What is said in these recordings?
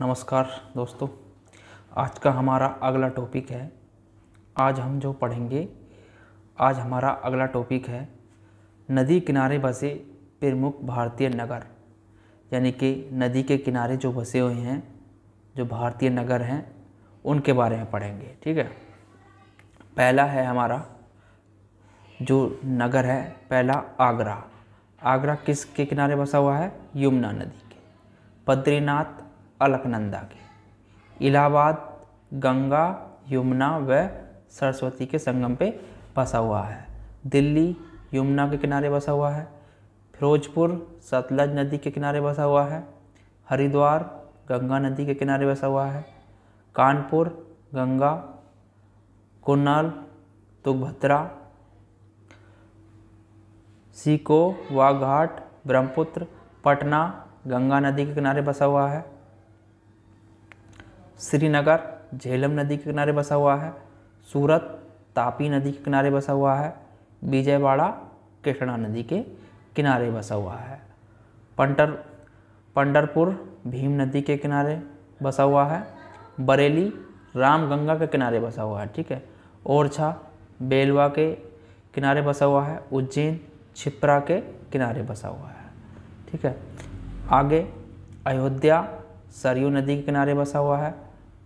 नमस्कार दोस्तों आज का हमारा अगला टॉपिक है आज हम जो पढ़ेंगे आज हमारा अगला टॉपिक है नदी किनारे बसे प्रमुख भारतीय नगर यानी कि नदी के किनारे जो बसे हुए हैं जो भारतीय नगर हैं उनके बारे में पढ़ेंगे ठीक है पहला है हमारा जो नगर है पहला आगरा आगरा किस के किनारे बसा हुआ है यमुना नदी के बद्रीनाथ अलकनंदा के इलाहाबाद गंगा यमुना व सरस्वती के संगम पे बसा हुआ है दिल्ली यमुना के किनारे बसा हुआ है फिरोजपुर सतलज नदी के किनारे बसा हुआ है हरिद्वार गंगा नदी के किनारे बसा हुआ है कानपुर गंगा कुन्नाल तुगभद्रा सीको वाघाट ब्रह्मपुत्र पटना गंगा नदी के किनारे बसा हुआ है श्रीनगर झेलम नदी के किनारे बसा हुआ है सूरत तापी नदी के किनारे बसा हुआ है विजयवाड़ा कृष्णा नदी के किनारे बसा हुआ है पंटर पंडरपुर भीम नदी के किनारे बसा हुआ है बरेली रामगंगा के किनारे बसा हुआ है ठीक है ओरछा बेलवा के किनारे बसा हुआ है उज्जैन छिप्रा के किनारे बसा हुआ है ठीक है आगे अयोध्या सरयू नदी के किनारे बसा हुआ है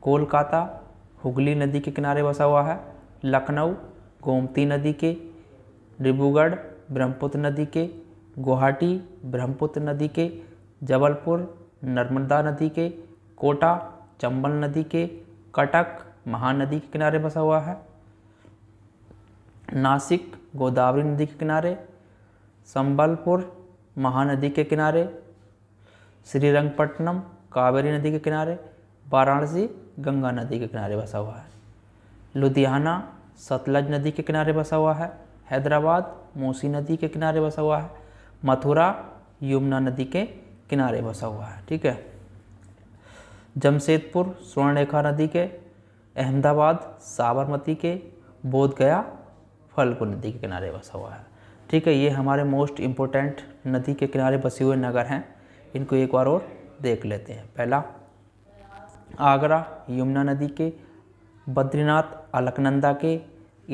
कोलकाता हुगली नदी के किनारे बसा हुआ है लखनऊ गोमती नदी के डिब्रूगढ़ ब्रह्मपुत्र नदी के गुवाहाटी ब्रह्मपुत्र नदी के जबलपुर नर्मदा नदी के कोटा चंबल नदी के कटक महानदी के किनारे बसा हुआ है नासिक गोदावरी नदी के किनारे संबलपुर महानदी के किनारे श्रीरंगपट्टनम कावेरी नदी के किनारे वाराणसी गंगा नदी के किनारे बसा हुआ है लुधियाना सतलज नदी के किनारे बसा हुआ है हैदराबाद मोसी नदी के किनारे बसा हुआ है मथुरा यमुना नदी के किनारे बसा हुआ है ठीक है जमशेदपुर स्वर्णरेखा नदी के अहमदाबाद साबरमती के बोध गया नदी के किनारे बसा हुआ है ठीक है ये हमारे मोस्ट इम्पोर्टेंट नदी के किनारे बसे हुए नगर हैं इनको एक बार और देख लेते हैं पहला आगरा यमुना नदी के बद्रीनाथ अलकनंदा के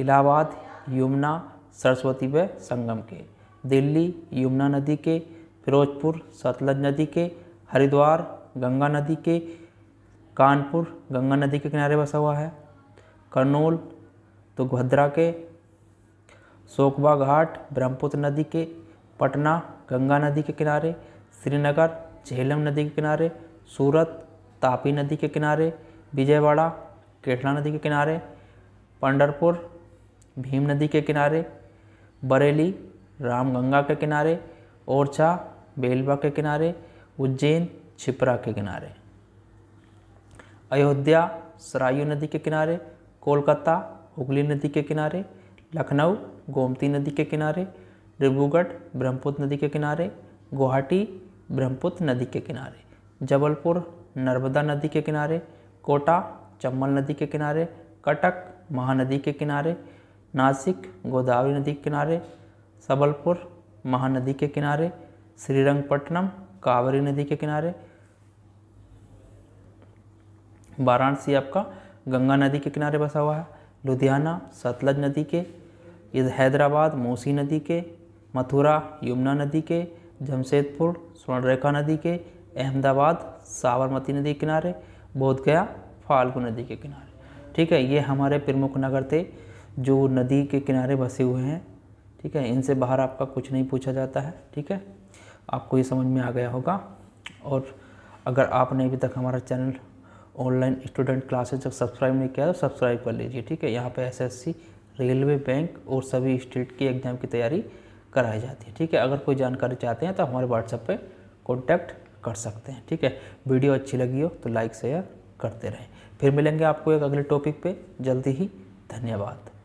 इलाहाबाद यमुना सरस्वती व संगम के दिल्ली यमुना नदी के फिरोजपुर सतलज नदी के हरिद्वार गंगा नदी के कानपुर गंगा नदी के किनारे बसा हुआ है तो भद्रा के शोकबा घाट ब्रह्मपुत्र नदी के पटना गंगा नदी के किनारे श्रीनगर झेलम नदी के किनारे सूरत तापी नदी के किनारे विजयवाड़ा केठला नदी के किनारे पंडरपुर भीम नदी के किनारे बरेली रामगंगा के किनारे ओरछा बेलवा के किनारे उज्जैन छिपरा के किनारे अयोध्या सरायू नदी के किनारे कोलकाता हुगली नदी के किनारे लखनऊ गोमती नदी के किनारे डिब्रूगढ़ ब्रह्मपुत्र नदी के किनारे गुवाहाटी ब्रह्मपुत्र नदी के किनारे जबलपुर नर्मदा नदी के किनारे कोटा चम्बल नदी के किनारे कटक महानदी के किनारे नासिक गोदावरी नदी के किनारे सबलपुर महानदी के किनारे श्रीरंगपट्टनम कावरी नदी के किनारे वाराणसी आपका गंगा नदी के किनारे बसा हुआ है लुधियाना सतलज नदी के हैदराबाद मौसी नदी के मथुरा यमुना नदी के जमशेदपुर स्वर्णरेखा नदी के अहमदाबाद साबरमती नदी के किनारे बोध गया फाल्गु नदी के किनारे ठीक है ये हमारे प्रमुख नगर थे जो नदी के किनारे बसे हुए हैं ठीक है इनसे बाहर आपका कुछ नहीं पूछा जाता है ठीक है आपको ये समझ में आ गया होगा और अगर आपने अभी तक हमारा चैनल ऑनलाइन स्टूडेंट क्लासेस जब सब्सक्राइब नहीं किया तो सब्सक्राइब कर लीजिए ठीक है यहाँ पे एसएससी रेलवे बैंक और सभी स्टेट की एग्ज़ाम की तैयारी कराई जाती है ठीक है अगर कोई जानकारी चाहते हैं तो हमारे व्हाट्सएप पर कॉन्टैक्ट कर सकते हैं ठीक है वीडियो अच्छी लगी हो तो लाइक शेयर करते रहें फिर मिलेंगे आपको एक अगले टॉपिक पे जल्दी ही धन्यवाद